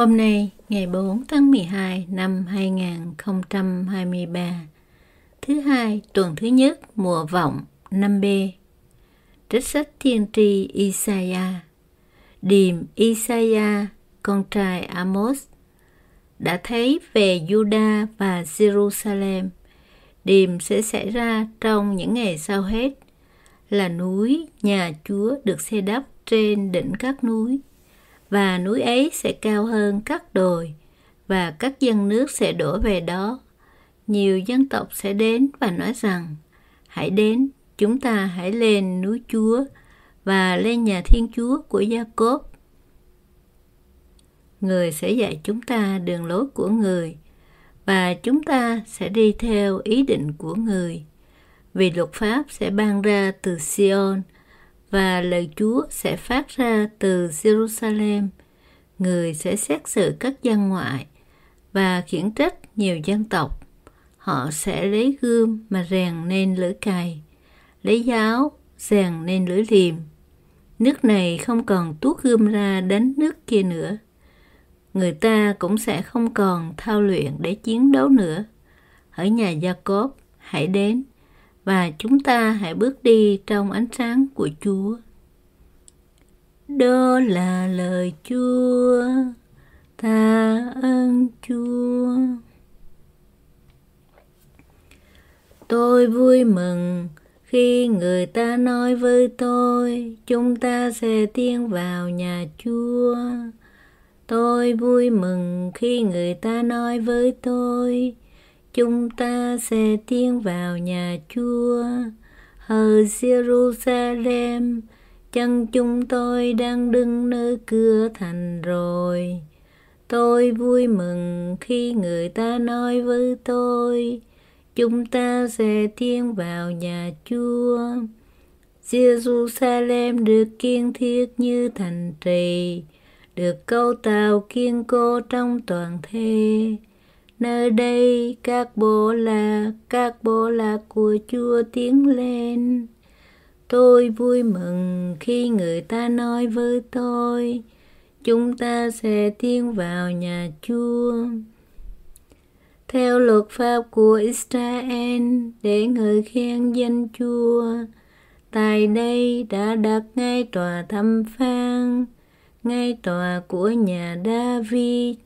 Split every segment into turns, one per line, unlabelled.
Hôm nay, ngày 4 tháng 12 năm 2023, thứ hai tuần thứ nhất mùa vọng 5B. Trích sách thiên tri Isaiah. Điềm Isaiah, con trai Amos, đã thấy về Juda và Jerusalem. Điềm sẽ xảy ra trong những ngày sau hết là núi nhà Chúa được xây đắp trên đỉnh các núi và núi ấy sẽ cao hơn các đồi và các dân nước sẽ đổ về đó nhiều dân tộc sẽ đến và nói rằng hãy đến chúng ta hãy lên núi chúa và lên nhà thiên chúa của gia cốp người sẽ dạy chúng ta đường lối của người và chúng ta sẽ đi theo ý định của người vì luật pháp sẽ ban ra từ Sion và lời Chúa sẽ phát ra từ Jerusalem. Người sẽ xét xử các dân ngoại và khiển trách nhiều dân tộc. Họ sẽ lấy gươm mà rèn nên lưỡi cày, lấy giáo rèn nên lưỡi liềm. Nước này không còn tuốt gươm ra đánh nước kia nữa. Người ta cũng sẽ không còn thao luyện để chiến đấu nữa. Ở nhà Gia Cốp, hãy đến và chúng ta hãy bước đi trong ánh sáng của Chúa. Đó là lời Chúa, tha ơn Chúa. Tôi vui mừng khi người ta nói với tôi, chúng ta sẽ tiến vào nhà Chúa. Tôi vui mừng khi người ta nói với tôi, chúng ta sẽ tiến vào nhà chúa ở Jerusalem chân chúng tôi đang đứng nơi cửa thành rồi tôi vui mừng khi người ta nói với tôi chúng ta sẽ tiến vào nhà chúa Jerusalem được kiên thiết như thành trì được cấu tạo kiên cố trong toàn thế nơi đây các bộ lạc các bộ lạc của chúa tiến lên tôi vui mừng khi người ta nói với tôi chúng ta sẽ tiến vào nhà chúa theo luật pháp của Israel để người khen danh Chúa. Tại đây đã đặt ngay tòa thẩm phán, ngay tòa của nhà David.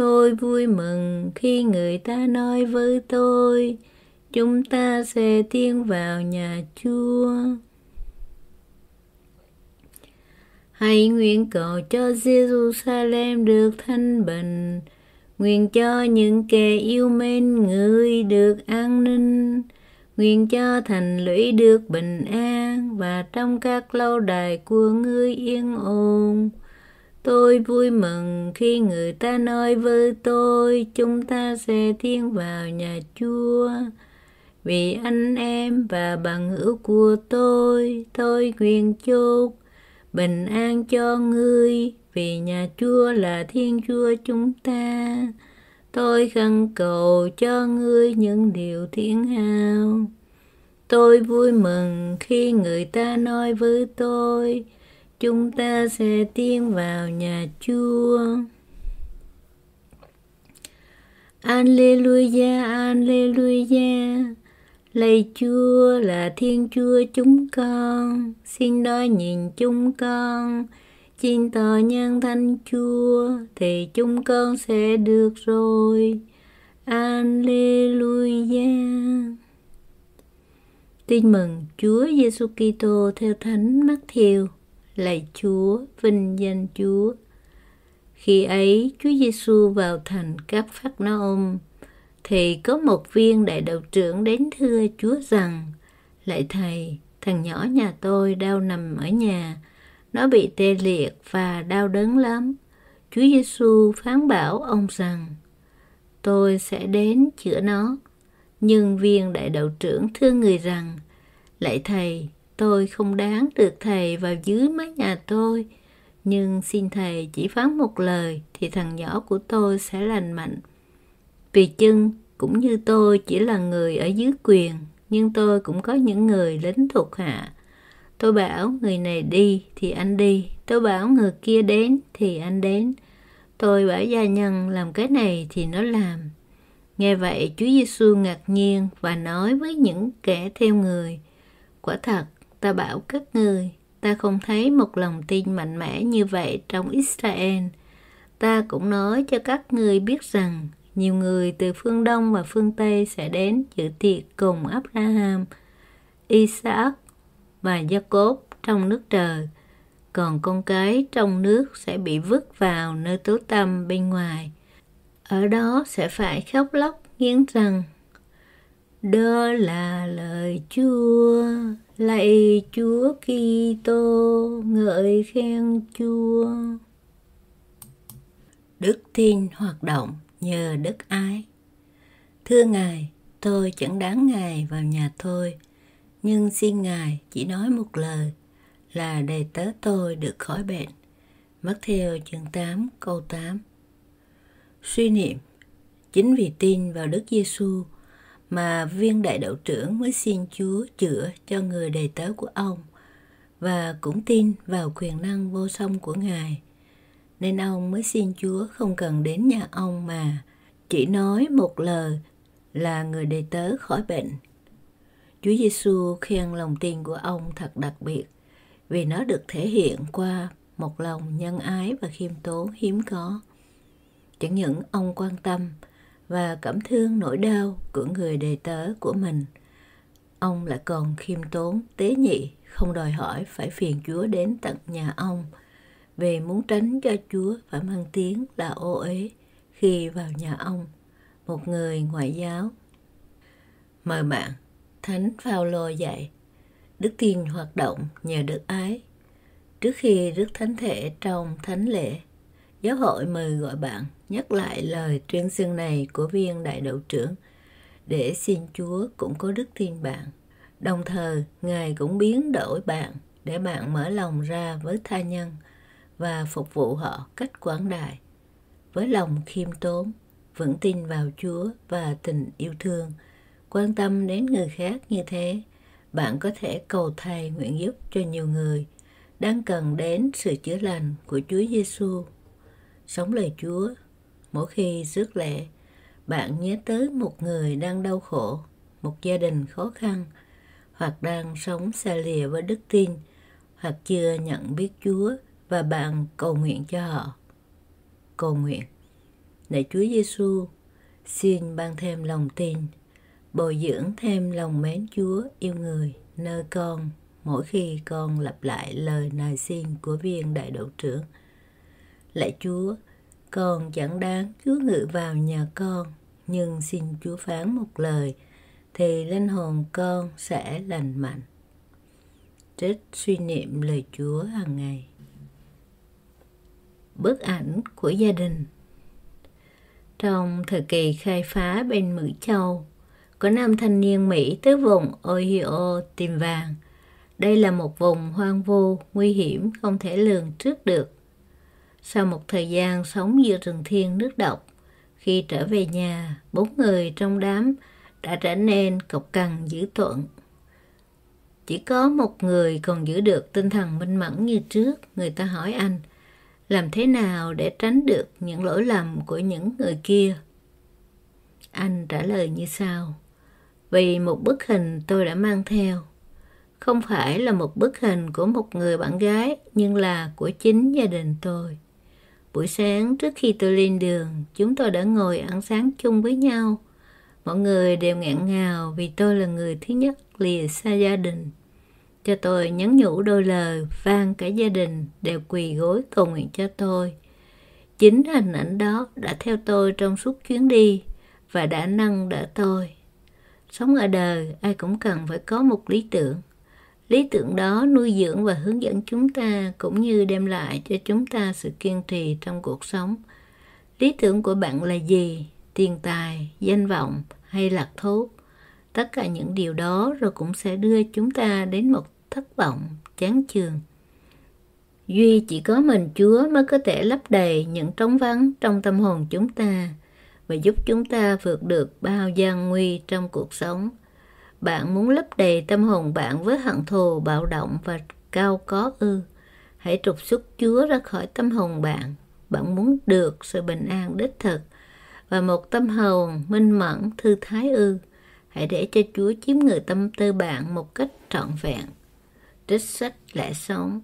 Tôi vui mừng khi người ta nói với tôi, chúng ta sẽ tiến vào nhà Chúa. Hãy nguyện cầu cho Jerusalem được thanh bình, nguyện cho những kẻ yêu mến người được an ninh, nguyện cho thành lũy được bình an và trong các lâu đài của ngươi yên ổn Tôi vui mừng khi người ta nói với tôi chúng ta sẽ thiên vào nhà Chúa. Vì anh em và bằng hữu của tôi, tôi quyền chúc bình an cho ngươi vì nhà Chúa là Thiên Chúa chúng ta. Tôi khẩn cầu cho ngươi những điều thiện hào. Tôi vui mừng khi người ta nói với tôi, chúng ta sẽ tiến vào nhà chúa Alleluia, Alleluia. Lạy Chúa là Thiên Chúa chúng con, xin đói nhìn chúng con, xin tỏ nhân thanh Chúa, thì chúng con sẽ được rồi. Alleluia. Tin mừng Chúa Giêsu Kitô theo Thánh Mắc Thiều lạy Chúa, vinh danh Chúa. Khi ấy, Chúa Giêsu vào thành các phát na ôm, thì có một viên đại đạo trưởng đến thưa Chúa rằng, Lạy Thầy, thằng nhỏ nhà tôi đau nằm ở nhà, nó bị tê liệt và đau đớn lắm. Chúa Giêsu phán bảo ông rằng, tôi sẽ đến chữa nó. Nhưng viên đại đạo trưởng thưa người rằng, Lạy Thầy, Tôi không đáng được thầy vào dưới mái nhà tôi, nhưng xin thầy chỉ phán một lời thì thằng nhỏ của tôi sẽ lành mạnh. Vì chân cũng như tôi chỉ là người ở dưới quyền, nhưng tôi cũng có những người lính thuộc hạ. Tôi bảo người này đi thì anh đi, tôi bảo người kia đến thì anh đến. Tôi bảo gia nhân làm cái này thì nó làm. Nghe vậy Chúa Giêsu ngạc nhiên và nói với những kẻ theo người, quả thật ta bảo các người, ta không thấy một lòng tin mạnh mẽ như vậy trong Israel. Ta cũng nói cho các người biết rằng nhiều người từ phương Đông và phương Tây sẽ đến dự tiệc cùng Abraham, Isaac và Jacob trong nước trời, còn con cái trong nước sẽ bị vứt vào nơi tối tăm bên ngoài. Ở đó sẽ phải khóc lóc nghiến răng đó là lời Chúa lạy Chúa Kitô ngợi khen Chúa Đức tin hoạt động nhờ đức ái Thưa Ngài, tôi chẳng đáng Ngài vào nhà tôi Nhưng xin Ngài chỉ nói một lời là đầy tớ tôi được khỏi bệnh Mắc theo chương 8 câu 8 Suy niệm Chính vì tin vào Đức Giêsu xu mà viên đại đạo trưởng mới xin Chúa chữa cho người đầy tớ của ông và cũng tin vào quyền năng vô song của Ngài. Nên ông mới xin Chúa không cần đến nhà ông mà chỉ nói một lời là người đầy tớ khỏi bệnh. Chúa Giêsu khen lòng tin của ông thật đặc biệt vì nó được thể hiện qua một lòng nhân ái và khiêm tốn hiếm có. Chẳng những ông quan tâm và cảm thương nỗi đau của người đầy tớ của mình. Ông lại còn khiêm tốn, tế nhị, không đòi hỏi phải phiền Chúa đến tận nhà ông, vì muốn tránh cho Chúa phải mang tiếng là ô uế khi vào nhà ông, một người ngoại giáo. Mời bạn, Thánh Phaolô dạy, đức tin hoạt động nhờ Đức ái. Trước khi rước Thánh Thể trong Thánh Lễ, Giáo hội mời gọi bạn nhắc lại lời tuyên xưng này của viên đại đội trưởng để xin Chúa cũng có đức tin bạn. Đồng thời, Ngài cũng biến đổi bạn để bạn mở lòng ra với tha nhân và phục vụ họ cách quảng đại với lòng khiêm tốn vững tin vào chúa và tình yêu thương quan tâm đến người khác như thế bạn có thể cầu thầy nguyện giúp cho nhiều người đang cần đến sự chữa lành của chúa giêsu sống lời Chúa. Mỗi khi rước lệ, bạn nhớ tới một người đang đau khổ, một gia đình khó khăn, hoặc đang sống xa lìa với đức tin, hoặc chưa nhận biết Chúa và bạn cầu nguyện cho họ. Cầu nguyện Lạy Chúa Giêsu, xin ban thêm lòng tin, bồi dưỡng thêm lòng mến Chúa yêu người nơi con mỗi khi con lặp lại lời nài xin của viên đại Đội trưởng – Lạy Chúa, con chẳng đáng Chúa ngự vào nhà con, nhưng xin Chúa phán một lời, thì linh hồn con sẽ lành mạnh. Trích suy niệm lời Chúa hàng ngày. Bức ảnh của gia đình Trong thời kỳ khai phá bên Mỹ Châu, có nam thanh niên Mỹ tới vùng Ohio tìm vàng. Đây là một vùng hoang vu, nguy hiểm, không thể lường trước được sau một thời gian sống giữa rừng thiên nước độc, khi trở về nhà, bốn người trong đám đã trở nên cộc cằn dữ thuận Chỉ có một người còn giữ được tinh thần minh mẫn như trước, người ta hỏi anh, làm thế nào để tránh được những lỗi lầm của những người kia? Anh trả lời như sau, vì một bức hình tôi đã mang theo. Không phải là một bức hình của một người bạn gái, nhưng là của chính gia đình tôi. Buổi sáng trước khi tôi lên đường, chúng tôi đã ngồi ăn sáng chung với nhau. Mọi người đều ngạn ngào vì tôi là người thứ nhất lìa xa gia đình. Cho tôi nhắn nhủ đôi lời, vang cả gia đình đều quỳ gối cầu nguyện cho tôi. Chính hình ảnh đó đã theo tôi trong suốt chuyến đi và đã nâng đỡ tôi. Sống ở đời, ai cũng cần phải có một lý tưởng lý tưởng đó nuôi dưỡng và hướng dẫn chúng ta cũng như đem lại cho chúng ta sự kiên trì trong cuộc sống lý tưởng của bạn là gì tiền tài danh vọng hay lạc thú tất cả những điều đó rồi cũng sẽ đưa chúng ta đến một thất vọng chán chường duy chỉ có mình chúa mới có thể lấp đầy những trống vắng trong tâm hồn chúng ta và giúp chúng ta vượt được bao gian nguy trong cuộc sống bạn muốn lấp đầy tâm hồn bạn với hận thù bạo động và cao có ư. Hãy trục xuất Chúa ra khỏi tâm hồn bạn. Bạn muốn được sự bình an đích thực và một tâm hồn minh mẫn thư thái ư. Hãy để cho Chúa chiếm ngự tâm tư bạn một cách trọn vẹn. Trích sách lẽ sống